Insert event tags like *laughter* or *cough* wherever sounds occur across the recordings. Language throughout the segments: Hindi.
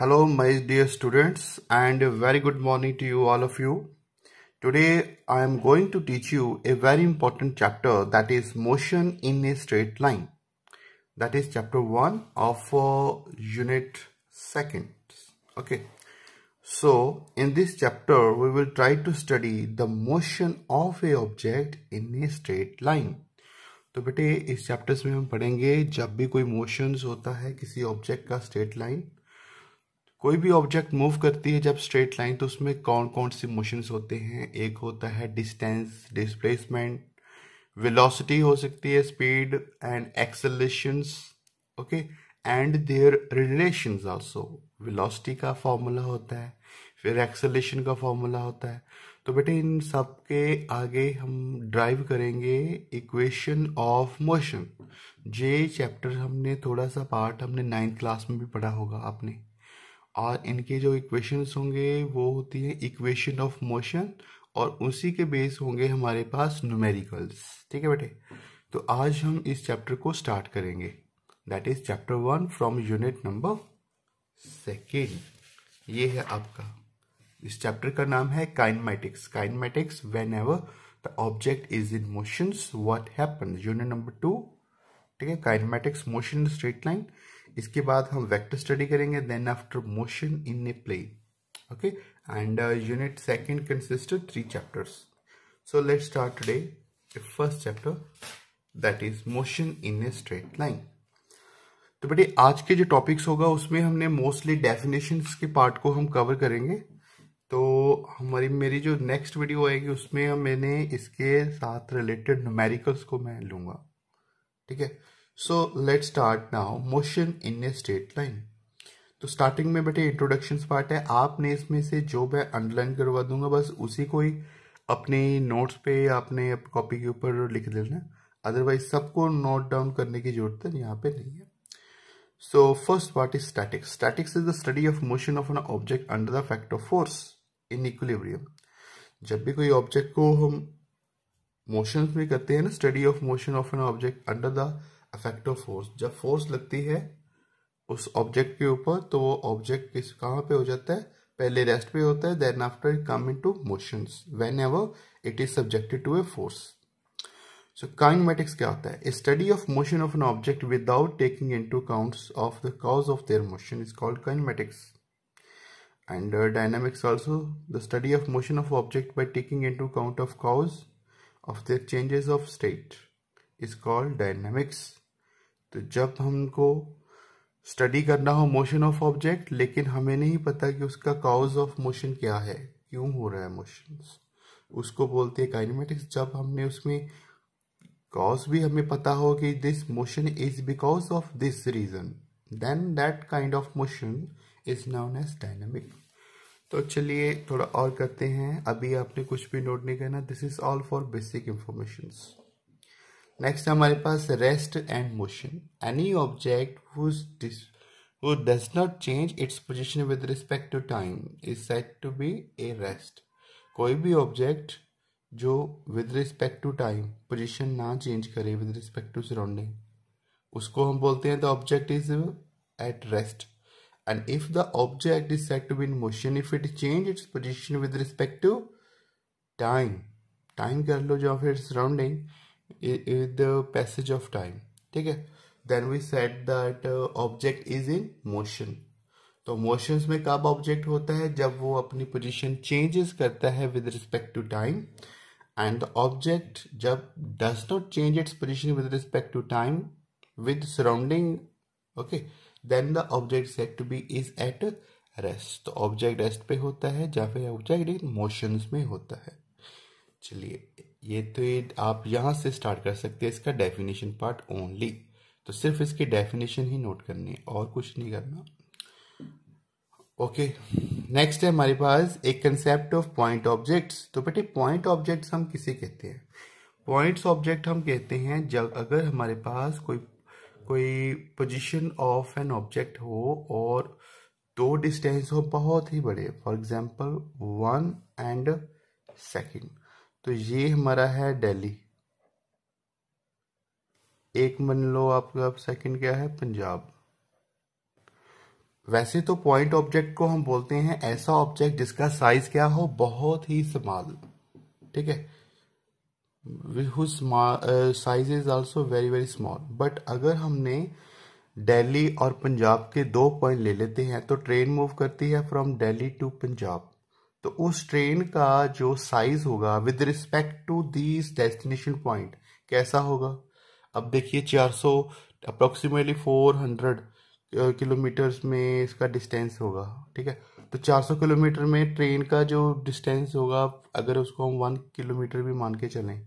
Hello my dear students and a very good morning to you all of you. Today I am going to teach you a very important chapter that is motion in a straight line. That is chapter 1 of uh, unit seconds. Okay. So in this chapter we will try to study the motion of a object in a straight line. तो बेटे इस चैप्टर्स में हम पढ़ेंगे जब भी कोई मोशंस होता है किसी ऑब्जेक्ट का स्ट्रेट लाइन कोई भी ऑब्जेक्ट मूव करती है जब स्ट्रेट लाइन तो उसमें कौन कौन से मोशंस होते हैं एक होता है डिस्टेंस डिस्प्लेसमेंट वेलोसिटी हो सकती है speed and accelerations okay and their relations also velocity का फॉर्मूला होता है फिर एक्सेलेशन का फॉर्मूला होता है तो बेटे इन सब के आगे हम ड्राइव करेंगे इक्वेशन ऑफ मोशन जे चैप्टर हमने थोड़ा सा पार्ट हमने नाइन्थ क्लास में भी पढ़ा होगा आपने और इनके जो इक्वेशंस होंगे वो होती है इक्वेशन ऑफ मोशन और उसी के बेस होंगे हमारे पास न्यूमेरिकल्स ठीक है बेटे तो आज हम इस चैप्टर को स्टार्ट करेंगे that is chapter one from unit number second ये है आपका इस चैप्टर का नाम है kinematics kinematics whenever the object is in motions what happen unit number two ठीक है kinematics motion in straight line इसके बाद हम वेक्टर स्टडी करेंगे then after motion in a plane okay and unit unit second three chapters so so start start first chapter that is motion in a straight line तो बेटे आज के जो टॉपिक्स होगा उसमें हमने मोस्टली डेफिनेशन के पार्ट को हम कवर करेंगे तो हमारी मेरी जो नेक्स्ट वीडियो आएगी उसमें मैंने इसके साथ रिलेटेड न्यूमेरिकल्स को मैं लूंगा ठीक है so let start now motion in a straight line तो स्टार्टिंग में बेटे इंट्रोडक्शन पार्ट है आपने इसमें से जो मैं अंडरलाइन करवा दूंगा बस उसी को ही अपने नोट्स पे या अपने कॉपी के ऊपर लिख देना अदरवाइज सबको नोट डाउन करने की जरूरत है तो यहाँ पे नहीं है so first part is statics statics is the study of motion of an object under the fact of force in equilibrium. जब भी कोई ऑब्जेक्ट को हम मोशन में करते हैं ना study of motion of an object under the affect of force जब फोर्स लगती है उस ऑब्जेक्ट के ऊपर तो वो ऑब्जेक्ट किस कहाँ पे हो जाता है पहले रेस्ट पे होता है then after it come into motions whenever it is subjected to a force so kinematics क्या होता है study of motion of an object without taking into counts of the cause of their motion is called kinematics and uh, dynamics the study of motion of object object taking taking into account of cause of their changes of state is called dynamics तो जब हमको स्टडी करना हो मोशन ऑफ ऑब्जेक्ट लेकिन हमें नहीं पता कि उसका काउज ऑफ मोशन क्या है क्यों हो रहा है मोशन उसको बोलते हैं काइनेमेटिक्स जब हमने उसमें कॉज भी हमें पता हो कि this motion is because of this reason then that kind of motion is known as dynamic तो चलिए थोड़ा और करते हैं अभी आपने कुछ भी नोट नहीं करना this is all for basic information next हमारे पास rest and motion any object who does not change its position with respect to time is set to be a rest कोई भी ऑब्जेक्ट जो with respect to time position ना चेंज करे विद रिस्पेक्ट टू सराउंडिंग उसको हम बोलते हैं the object is at rest and if the object is said to be in motion if it change its position with respect to time time kar lo jo फिर surrounding is the passage of time ठीक है then we said that uh, object is in motion तो मोशंस में कब ऑब्जेक्ट होता है जब वो अपनी पोजीशन चेंजेस करता है with respect to time and the object जब does not change its position with respect to time with surrounding okay okay, then the object set to be is at rest तो ऑब्जेक्ट रेस्ट पे होता है या फिर ऑब्जेक्ट इन मोशन में होता है चलिए ये तो ये आप यहाँ से स्टार्ट कर सकते हैं इसका डेफिनेशन पार्ट ओनली तो सिर्फ इसकी डेफिनेशन ही नोट करनी है और कुछ नहीं करना ओके नेक्स्ट है हमारे पास एक कंसेप्ट ऑफ पॉइंट ऑब्जेक्ट्स तो बेटे पॉइंट ऑब्जेक्ट्स हम किसे कहते हैं पॉइंट्स ऑब्जेक्ट हम कहते हैं जब अगर हमारे पास कोई कोई पोजीशन ऑफ एन ऑब्जेक्ट हो और दो डिस्टेंस हो बहुत ही बड़े for example one and second तो ये हमारा है दिल्ली एक मन लो आपका सेकंड क्या है पंजाब वैसे तो पॉइंट ऑब्जेक्ट को हम बोलते हैं ऐसा ऑब्जेक्ट जिसका साइज क्या हो बहुत ही स्मॉल ठीक है size is also very very small but अगर हमने डेली और पंजाब के दो पॉइंट ले लेते हैं तो ट्रेन मूव करती है फ्रॉम डेली टू पंजाब तो उस ट्रेन का जो साइज होगा with respect to these destination point कैसा होगा अब देखिए 400 सौ अप्रोक्सीमेटली फोर हंड्रेड किलोमीटर्स में इसका डिस्टेंस होगा ठीक है तो 400 किलोमीटर में ट्रेन का जो डिस्टेंस होगा अगर उसको हम वन किलोमीटर भी मान के चलें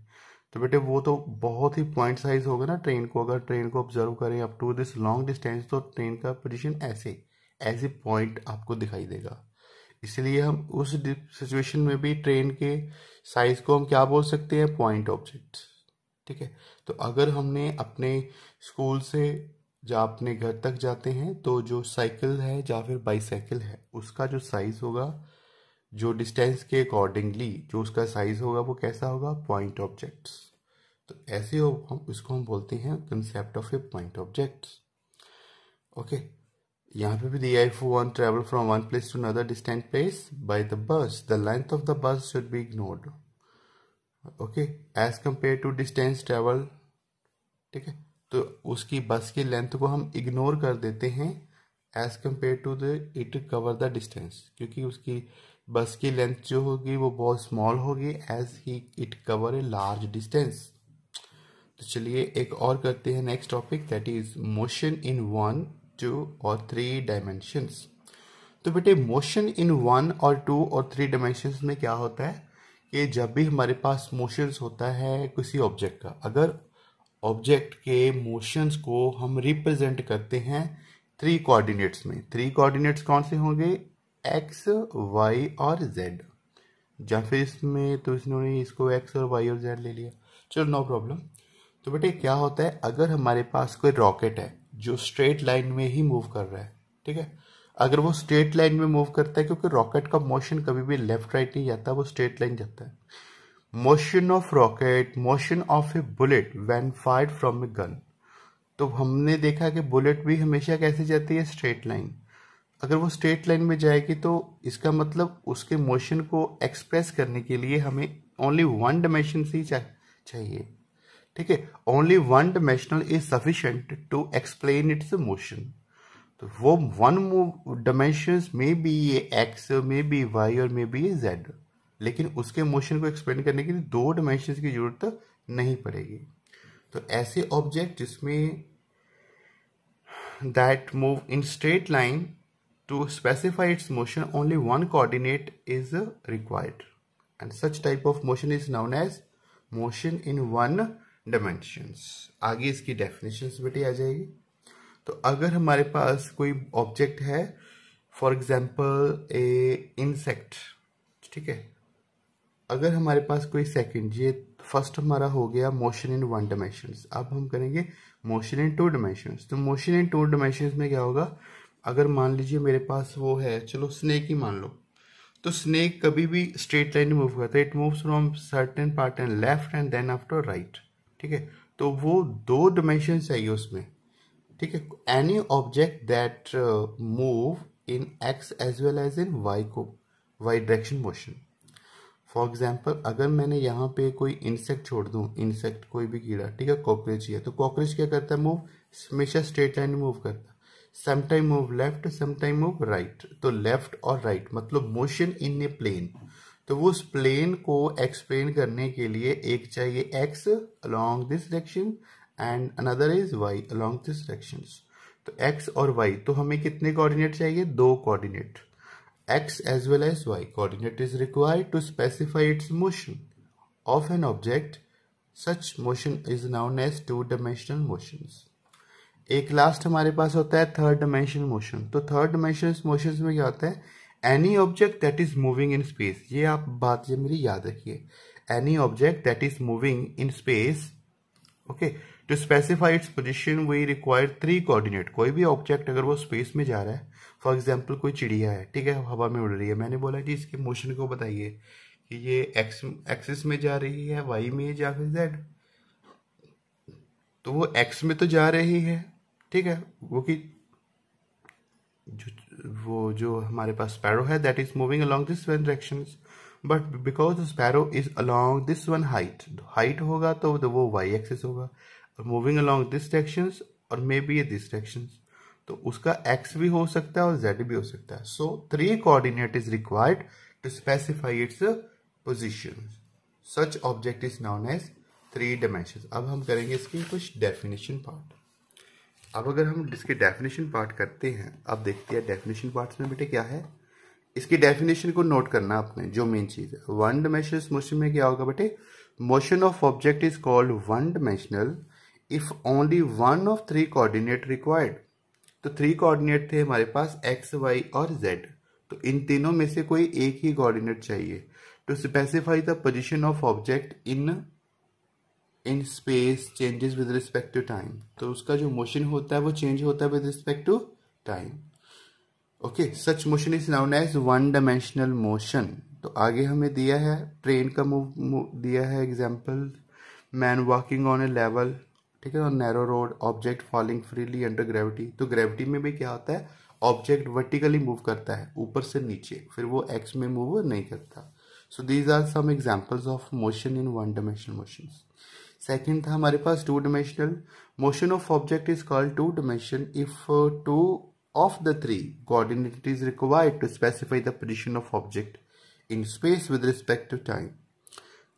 तो बेटे वो तो बहुत ही पॉइंट साइज होगा ना ट्रेन को अगर ट्रेन को ऑब्जर्व करें up to this long distance तो ट्रेन का पोजिशन ऐसे ऐसे पॉइंट आपको दिखाई देगा इसलिए हम उस सिचुएशन में भी ट्रेन के साइज को हम क्या बोल सकते हैं पॉइंट ऑब्जेक्ट ठीक है तो अगर हमने अपने स्कूल से जब अपने घर तक जाते हैं तो जो साइकिल है या फिर बाईसाइकिल है उसका जो साइज़ होगा जो डिस्टेंस के अकॉर्डिंगली जो उसका साइज़ होगा वो कैसा होगा पॉइंट ऑब्जेक्ट्स तो ऐसे हो हम इसको हम बोलते हैं concept of a point objects okay यहाँ पे भी आई फू one travel from one place to another distant place by the bus the length of the bus should be ignored okay as compare to distance travel ठीक है तो उसकी बस की लेंथ को हम इग्नोर कर देते हैं as compare to the it cover the distance क्योंकि उसकी बस की लेंथ जो होगी वो बहुत स्मॉल होगी एज ही it cover a large distance तो चलिए एक और करते हैं next topic that is motion in one two और थ्री डायमेंशंस तो बेटे मोशन इन वन और टू और थ्री डायमेंशंस में क्या होता है कि जब भी हमारे पास मोशंस होता है किसी ऑब्जेक्ट का अगर ऑब्जेक्ट के मोशंस को हम रिप्रेजेंट करते हैं थ्री कोऑर्डिनेट्स में थ्री कोऑर्डिनेट्स कौन से होंगे एक्स वाई और जेड या फिर इसमें तो इसने इसको एक्स और वाई और जेड ले लिया चलो नो प्रॉब्लम तो बेटे क्या होता है अगर हमारे पास कोई रॉकेट है जो स्ट्रेट लाइन में ही मूव कर रहा है ठीक है अगर वो स्ट्रेट लाइन में मूव करता है क्योंकि रॉकेट का मोशन कभी भी लेफ्ट राइट नहीं जाता वो स्ट्रेट लाइन जाता है motion of rocket motion of a bullet when fire from a gun तो हमने देखा कि बुलेट भी हमेशा कैसे जाती है स्ट्रेट लाइन अगर वो स्ट्रेट लाइन में जाएगी तो इसका मतलब उसके मोशन को एक्सप्रेस करने के लिए हमें ओनली वन डायमेंशन से ही चाहिए ठीक है only one dimensional is sufficient to explain its motion तो वो वन डायमेंशन में बी ये एक्स में बी वाई और में बी जेड लेकिन उसके मोशन को एक्सप्लेन करने के लिए दो डायमेंशन की जरूरत तो नहीं पड़ेगी तो ऐसे ऑब्जेक्ट जिसमें that move in straight line to specify its motion only one coordinate is required and such type of motion is known as motion in one dimensions आगे इसकी डेफिनेशंस बेटी आ जाएगी तो अगर हमारे पास कोई ऑब्जेक्ट है फॉर एग्जाम्पल ए इंसेक्ट ठीक है अगर हमारे पास कोई सेकंड ये फर्स्ट हमारा हो गया मोशन इन वन डायमेंशन अब हम करेंगे मोशन इन टू डायमेंशन तो मोशन इन टू डायमेंशन में क्या होगा अगर मान लीजिए मेरे पास वो है चलो स्नेक ही मान लो तो स्नेक कभी भी स्ट्रेट लाइन में मूव करता है it moves from certain part and left and then after right ठीक है तो वो दो डायमेंशन चाहिए उसमें ठीक है any object that move in X as well as in Y को Y direction motion for example अगर मैंने यहाँ पे कोई इंसेक्ट छोड़ दूँ इंसेक्ट कोई भी कीड़ा ठीक है कॉकरेज ही है तो कॉकरेज क्या करता है मूव हमेशा स्ट्रेट लाइन मूव करता है sometime move left sometime move right तो लेफ्ट और राइट right, मतलब मोशन इन ए प्लेन तो वो उस प्लेन को एक्सप्लेन करने के लिए एक चाहिए X along this direction and another is Y along this direction तो एक्स और वाई तो हमें कितने कोऑर्डिनेट चाहिए दो coordinate x as well as y coordinate is required to specify its motion of an object. Such motion is known as two-dimensional motions. एक लास्ट हमारे पास होता है थर्ड डायमेंशनल मोशन तो थर्ड डायमेंशनल मोशन में क्या होता है any object that is moving in space ये आप बात ये मेरी याद रखिए any object that is moving in space okay to specify its position we require three coordinate कोई भी ऑब्जेक्ट अगर वो स्पेस में जा रहा है फॉर एग्जाम्पल कोई चिड़िया है ठीक है हवा में उड़ रही है मैंने बोला जी इसके मोशन को बताइए कि ये एक्स एक्सिस में जा रही है वाई में जा रही जेड तो वो एक्स में तो जा रही है ठीक है वो कि जो वो जो हमारे पास स्पैरो है that is moving along this one direction but because the sparrow is along this one height height होगा तो वो वाई एक्सिस होगा मूविंग अलोंग दिस डायरेक्शन और मे बी ये दिस डायरेक्शन तो उसका एक्स भी हो सकता है और जेड भी हो सकता है so three coordinate is required to specify its position such object is known as three dimension अब हम करेंगे इसकी कुछ डेफिनेशन पार्ट अब अगर हम इसके डेफिनेशन पार्ट करते हैं अब देखते हैं डेफिनेशन पार्ट में बेटे क्या है इसकी डेफिनेशन को नोट करना आपने जो मेन चीज़ है वन डायमेंशनल मोशन में क्या होगा बेटे motion of object is called one dimensional if only one of three coordinate required तो थ्री कोऑर्डिनेट थे हमारे पास एक्स वाई और जेड तो इन तीनों में से कोई एक ही कोऑर्डिनेट चाहिए to specify the position of object in in space changes with respect to time तो उसका जो मोशन होता है वो चेंज होता है with respect to time okay such motion is known as one dimensional motion तो आगे हमें दिया है ट्रेन का मूव दिया है example man walking on a level ठीक है और narrow road object falling freely under gravity तो ग्रेविटी में भी क्या होता है ऑब्जेक्ट वर्टिकली मूव करता है ऊपर से नीचे फिर वो एक्स में मूव नहीं करता so these are some examples of motion in one dimensional motion second था हमारे पास two dimensional motion of object is called two dimension if two of the three coordinate is required to specify the position of object in space with respect to time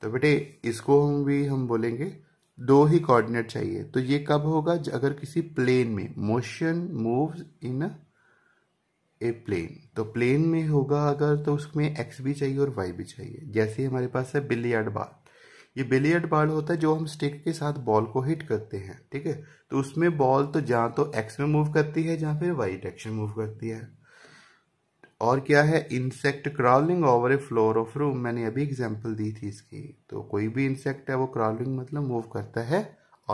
तो बेटे इसको हम भी हम बोलेंगे दो ही कोऑर्डिनेट चाहिए तो ये कब होगा अगर किसी प्लेन में motion moves in a plane तो प्लेन में होगा अगर तो उसमें एक्स भी चाहिए और वाई भी चाहिए जैसे हमारे पास है बिलियर्ड बाल ये बिलियर्ड बॉल होता है जो हम स्टिक के साथ बॉल को हिट करते हैं ठीक है तो उसमें बॉल तो जहाँ तो एक्स में मूव करती है जहाँ फिर वाई डायरेक्शन मूव करती है और क्या है insect crawling over a floor of room मैंने अभी एग्जांपल दी थी इसकी तो कोई भी इंसेक्ट है वो क्रॉलिंग मतलब मूव करता है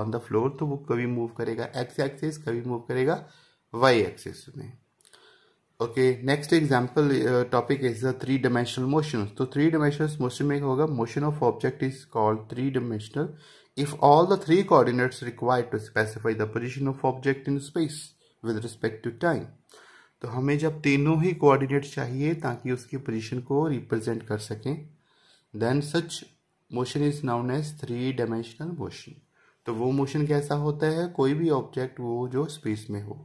ऑन द फ्लोर तो वो कभी मूव करेगा एक्स एक्सिस कभी मूव करेगा वाई एक्सिस में okay next example topic is the three dimensional motion तो थ्री डायमेंशनल मोशन में होगा motion of object is called three dimensional if all the three coordinates required to specify the position of object in space with respect to time तो हमें जब तीनों ही कोऑर्डिनेट चाहिए ताकि उसकी पोजीशन को रिप्रेजेंट कर सकें then such motion is known as three dimensional motion तो वो मोशन कैसा होता है कोई भी ऑब्जेक्ट वो जो स्पेस में हो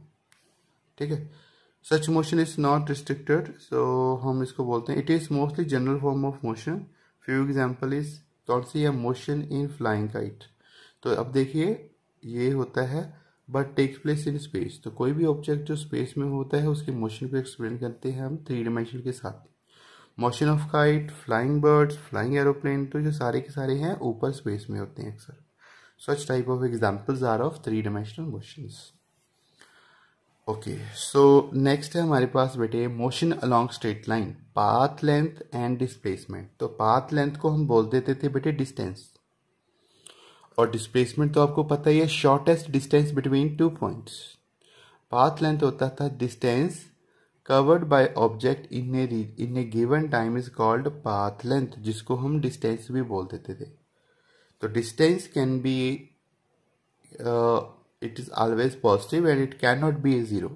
ठीक है such motion is not restricted so हम इसको बोलते हैं it is mostly general form of motion few example is कौन सी मोशन इन फ्लाइंग काइट तो अब देखिए ये होता है but takes place in space तो कोई भी ऑब्जेक्ट जो स्पेस में होता है उसके मोशन को एक्सप्लेन करते हैं हम थ्री डिमेंशन के साथ motion of kite flying birds flying aeroplane तो जो सारे के सारे हैं ऊपर स्पेस में होते हैं अक्सर such type of examples are of three dimensional motion okay so next है हमारे पास बेटे motion along straight line path length and displacement तो पाथ लेंथ को हम बोल देते थे बेटे डिस्टेंस और डिस्प्लेसमेंट तो आपको पता ही है shortest distance between two point path length होता था distance covered by object in a race in a given time is called path length जिसको हम डिस्टेंस भी बोल देते थे तो distance can be it is always positive and it can not be a zero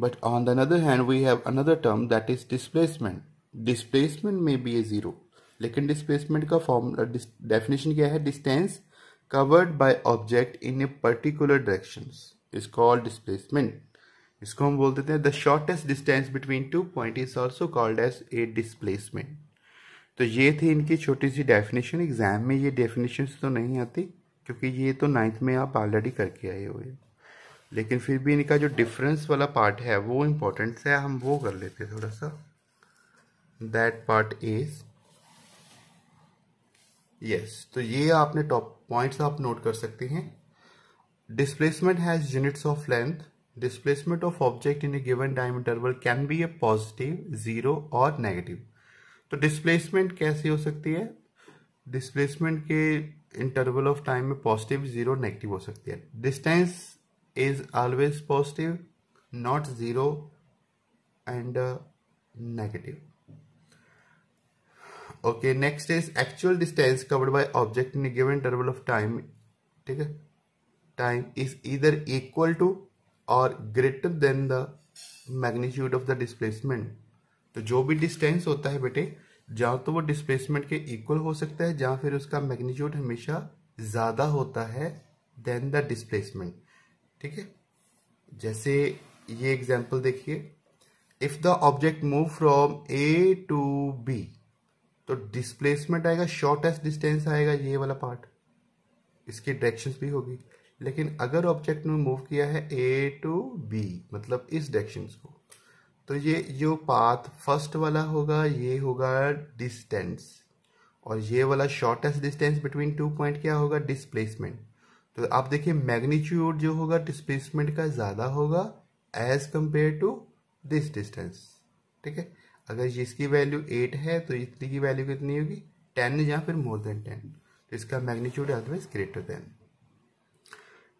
but on the another hand we have another term that is displacement displacement may be a zero लेकिन डिस्प्लेसमेंट का फॉर्म डेफिनेशन uh, क्या है distance covered by object in a particular direction is called displacement इसको हम बोल देते हैं the shortest distance between two point is also called as a displacement तो ये थी इनकी छोटी सी डेफिनेशन एग्जाम में ये डेफिनेशन तो नहीं आती क्योंकि ये तो नाइन्थ में आप ऑलरेडी करके आए हुए लेकिन फिर भी इनका जो डिफरेंस वाला पार्ट है वो इम्पोर्टेंट है हम वो कर लेते थोड़ा सा दैट पार्ट इज़ यस तो ये आपने टॉप पॉइंट्स आप नोट कर सकते हैं displacement has units of length displacement of object in a given time interval can be a positive zero और नेगेटिव तो डिस्प्लेसमेंट कैसी हो सकती है डिस्प्लेसमेंट के इंटरवल ऑफ टाइम में पॉजिटिव जीरो नेगेटिव हो सकती है distance is always positive not zero and negative okay next is actual distance covered by object in given interval of time ठीक है टाइम इज इधर इक्वल टू और greater than the magnitude of the displacement तो जो भी डिस्टेंस होता है बेटे जहां तो वो डिस्प्लेसमेंट के इक्वल हो सकता है जहां फिर उसका मैग्नीट्यूड हमेशा ज्यादा होता है देन द डिस्प्लेसमेंट ठीक है जैसे ये एग्जाम्पल देखिए if the object move from A to B तो डिस्प्लेसमेंट आएगा शॉर्टेस्ट डिस्टेंस आएगा ये वाला पार्ट इसकी डायरेक्शन भी होगी लेकिन अगर ऑब्जेक्ट ने मूव किया है ए टू बी मतलब इस डायरेक्शन को तो ये जो पाथ फर्स्ट वाला होगा ये होगा डिस्टेंस और ये वाला shortest distance between two point क्या होगा डिस्प्लेसमेंट तो आप देखिए मैग्नीट्यूड जो होगा डिस्प्लेसमेंट का ज़्यादा होगा as compare to this distance ठीक है अगर इसकी वैल्यू एट है तो इसकी की वैल्यू कितनी होगी टेन या फिर मोर देन टेन तो इसका magnitude otherwise greater than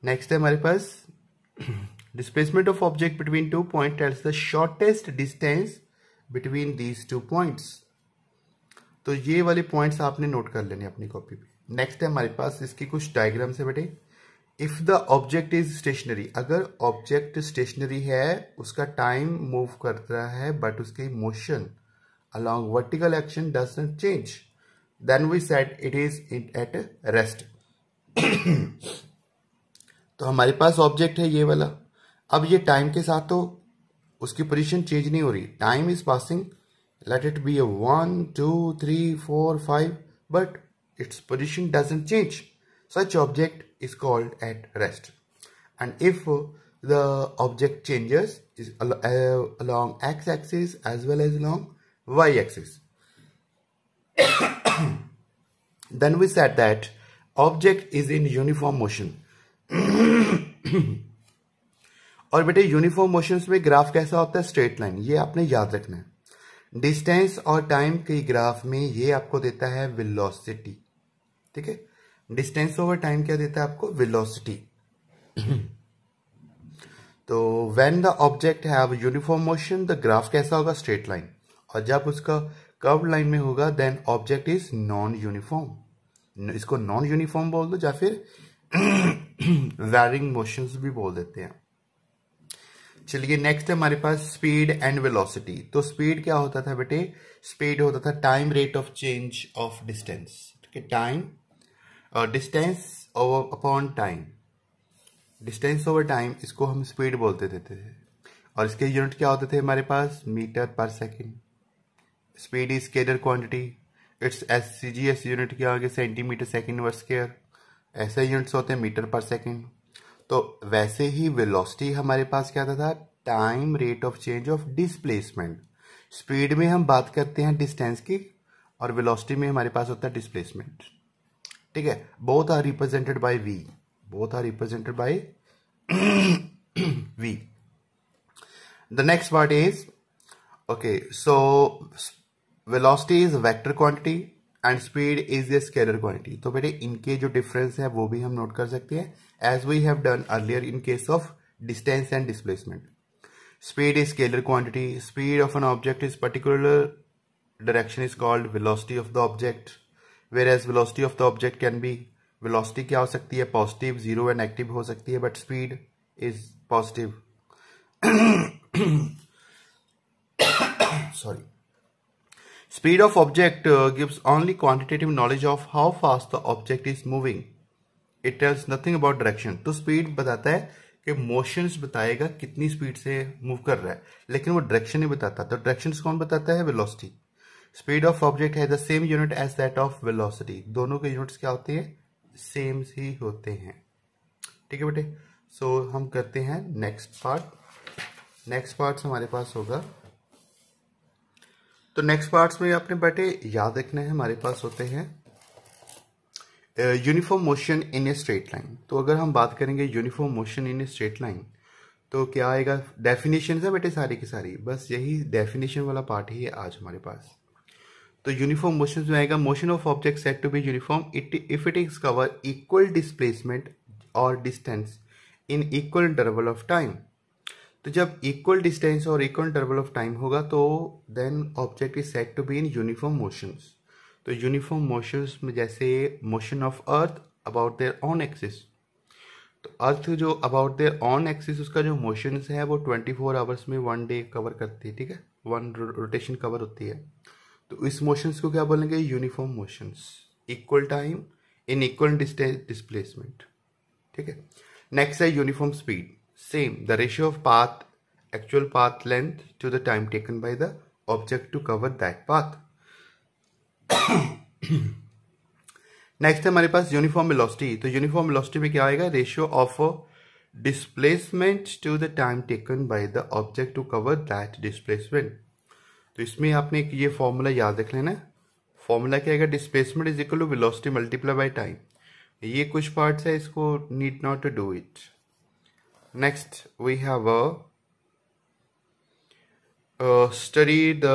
next है हमारे पास displacement of object between two point tells the shortest distance between these two points तो ये वाले पॉइंट्स आपने नोट कर लेने अपनी कॉपी पे नेक्स्ट है हमारे पास इसकी कुछ डायग्राम्स है बेटे if the object is stationary अगर ऑब्जेक्ट स्टेशनरी है उसका टाइम मूव करता रहा है बट उसके motion along vertical action does not change then we set it is it at rest तो हमारे पास ऑब्जेक्ट है ये वाला अब ये टाइम के साथ तो उसकी पोजिशन चेंज नहीं हो रही time is passing let it be a one two three four five but its position doesn't change such object is called at rest and if the object changes is along x-axis as well as along y-axis then we said that object is in uniform motion और बेटे यूनिफॉर्म मोशन में ग्राफ कैसा होता है स्ट्रेट लाइन ये आपने याद रखना है डिस्टेंस और टाइम के ग्राफ में ये आपको देता है वेलोसिटी ठीक है डिस्टेंस ओवर टाइम क्या देता है आपको विलोसिटी *clears throat* तो when the object have uniform motion the graph कैसा होगा स्ट्रेट लाइन और जब उसका कर्व लाइन में होगा then object is non uniform इसको नॉन यूनिफॉर्म बोल दो या फिर वैरिंग *clears throat* मोशन भी बोल देते हैं चलिए नेक्स्ट है हमारे पास स्पीड एंड वेलोसिटी तो स्पीड क्या होता था बेटे स्पीड होता था time rate of change of distance ठीक है time distance over upon time distance over time इसको हम स्पीड बोलते देते थे और इसके यूनिट क्या होते थे हमारे पास मीटर पर second speed is scalar quantity its S C G S unit हो आगे सेंटीमीटर सेकेंड वर्स स्केयर ऐसे यूनिट्स होते हैं मीटर पर सेकेंड तो वैसे ही वेलोसिटी हमारे पास क्या था time rate of change of displacement speed में हम बात करते हैं डिस्टेंस की और वेलोसिटी में हमारे पास होता है डिस्प्लेसमेंट ठीक है both are represented by V both are represented by V the next part is okay so velocity is vector quantity and speed is the scalar quantity तो बेटे इनके जो डिफरेंस है वो भी हम नोट कर सकते हैं as we have done earlier in case of distance and displacement speed is scalar quantity speed of an object is particular direction is called velocity of the object whereas velocity of the object can be velocity क्या हो सकती है पॉजिटिव जीरो एंड एक्टिव हो सकती है but speed is positive sorry speed of object gives only quantitative knowledge of how fast the object is moving it tells nothing about direction तो स्पीड बताता है कि मोशन बताएगा कितनी स्पीड से मूव कर रहा है लेकिन वो डायरेक्शन नहीं बताता तो डायरेक्शन कौन बताता है विलोसिटी स्पीड ऑफ ऑब्जेक्ट है the same unit as that of velocity दोनों के यूनिट्स क्या होते हैं सेम ही होते हैं ठीक है बेटे सो so, हम करते हैं नेक्स्ट पार्ट नेक्स्ट पार्ट हमारे पास होगा तो नेक्स्ट पार्ट्स में आपने बेटे याद रखने हैं हमारे पास होते हैं uniform motion in a straight line तो अगर हम बात करेंगे uniform motion in a straight line तो क्या आएगा डेफिनेशन है बेटे सारी की सारी बस यही डेफिनेशन वाला पार्ट ही है आज हमारे पास तो यूनिफॉर्म मोशन में आएगा motion of object set to be uniform it if it is cover equal displacement और distance in equal interval of time तो जब इक्वल डिस्टेंस और इक्वल इंटरवल ऑफ टाइम होगा तो then object is set to be in uniform motions तो यूनिफॉर्म मोशंस में जैसे motion of earth about their on axis तो अर्थ जो अबाउट देयर ऑन एक्सिस उसका जो मोशंस है वो ट्वेंटी फोर आवर्स में वन डे कवर करती है ठीक है वन रोटेशन कवर होती है तो इस मोशंस को क्या बोलेंगे uniform motions equal time in equal displacement ठीक है नेक्स्ट है uniform speed same the ratio of path actual path length to the time taken by the object to cover that path next है हमारे पास यूनिफॉर्म वेलोसिटी तो यूनिफॉर्म वेलोसिटी में क्या आएगा ratio of displacement to the time taken by the object to cover that displacement तो इसमें आपने एक ये फॉर्मूला याद रख लेना है फॉर्मूला क्या है displacement is equal to velocity multiply by time ये कुछ पार्ट्स है इसको need not to do it next we have study the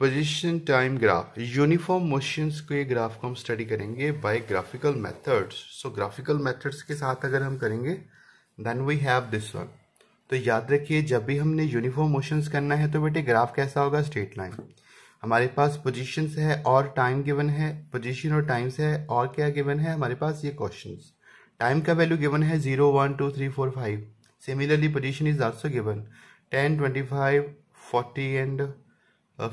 position time graph uniform motions के ग्राफ को हम स्टडी करेंगे by graphical methods so graphical methods के साथ अगर हम करेंगे then we have this one तो याद रखिए जब भी हमने यूनिफॉर्म मोशंस करना है तो बेटे ग्राफ कैसा होगा स्ट्रेट लाइन हमारे पास पोजीशन है और टाइम गिवन है पोजीशन और टाइम से है और क्या गिवन है हमारे पास ये क्वेश्चन टाइम का वैल्यू गिवन है zero one two three four five similarly position is also given ten twenty five forty and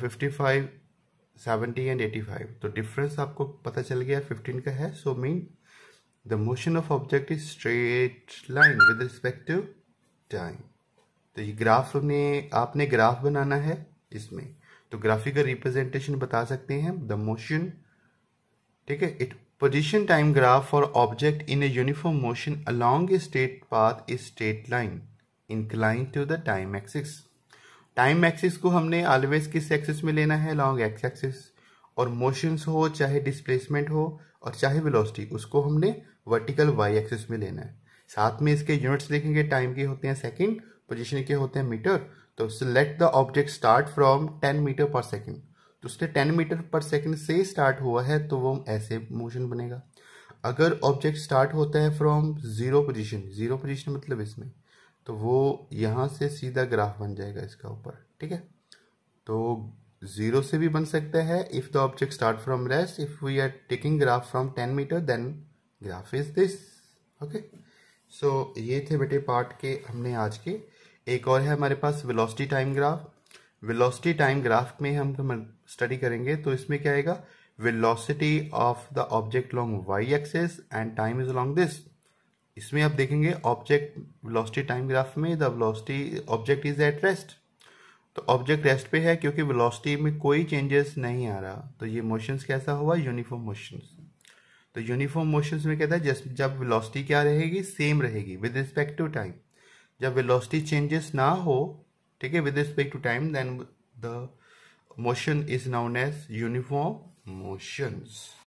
fifty five seventy and eighty five तो डिफरेंस आपको पता चल गया फिफ्टीन का है so mean the motion of object is straight line with respective time तो ये ग्राफ ने आपने ग्राफ बनाना है इसमें तो ग्राफिकल रिप्रेजेंटेशन बता सकते हैं द मोशन ठीक है it position time graph for object in a uniform motion along a straight path a straight line incline to the time axis time axis को हमने ऑलवेज किस एक्सिस में लेना है लॉन्ग एक्स एक्सिस और मोशंस हो चाहे डिस्प्लेसमेंट हो और चाहे वेलोसिटी उसको हमने वर्टिकल वाई एक्सिस में लेना है साथ में इसके यूनिट्स देखेंगे टाइम के होते हैं सेकेंड पोजिशन के होते हैं मीटर तो select the object start from ten meter पर सेकेंड तो उसने टेन मीटर पर सेकेंड से स्टार्ट हुआ है तो वो ऐसे मोशन बनेगा अगर ऑब्जेक्ट स्टार्ट होता है from zero position zero position मतलब इसमें तो वो यहाँ से सीधा ग्राफ बन जाएगा इसका ऊपर ठीक है तो ज़ीरो से भी बन सकता है if the object start from rest if we are taking graph from ten meter then graph is this okay so so, ये थे बेटे पार्ट के हमने आज के एक और है हमारे पास velocity time graph velocity time graph में हम स्टडी करेंगे तो इसमें क्या आएगा velocity of the object long Y axes and time is long this इसमें आप देखेंगे ऑब्जेक्ट वेलोसिटी टाइम ग्राफ में the velocity object is at rest तो ऑब्जेक्ट रेस्ट पे है क्योंकि वेलोसिटी में कोई चेंजेस नहीं आ रहा तो ये मोशंस कैसा हुआ यूनिफॉर्म मोशंस तो यूनिफॉर्म मोशन में कहता है जब वेलोसिटी क्या रहेगी सेम रहेगी विद रिस्पेक्ट टू टाइम जब वेलोसिटी चेंजेस ना हो ठीक है with respect to time then the motion is known as uniform motions